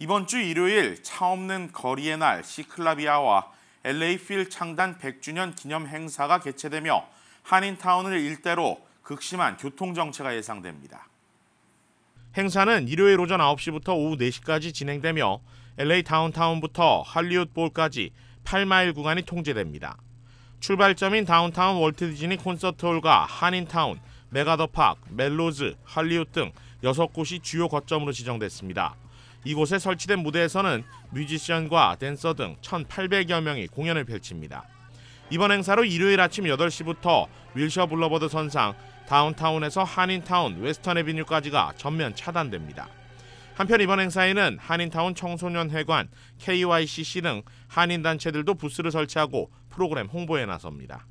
이번 주 일요일 차 없는 거리의 날 시클라비아와 LA필 창단 100주년 기념 행사가 개최되며 한인타운을 일대로 극심한 교통정체가 예상됩니다. 행사는 일요일 오전 9시부터 오후 4시까지 진행되며 LA 다운타운부터 할리우드 볼까지 8마일 구간이 통제됩니다. 출발점인 다운타운 월트 디즈니 콘서트홀과 한인타운, 메가더팍, 멜로즈, 할리우드 등 6곳이 주요 거점으로 지정됐습니다. 이곳에 설치된 무대에서는 뮤지션과 댄서 등 1,800여 명이 공연을 펼칩니다. 이번 행사로 일요일 아침 8시부터 윌셔 블러버드 선상 다운타운에서 한인타운 웨스턴 에비뉴까지가 전면 차단됩니다. 한편 이번 행사에는 한인타운 청소년회관, KYCC 등 한인단체들도 부스를 설치하고 프로그램 홍보에 나섭니다.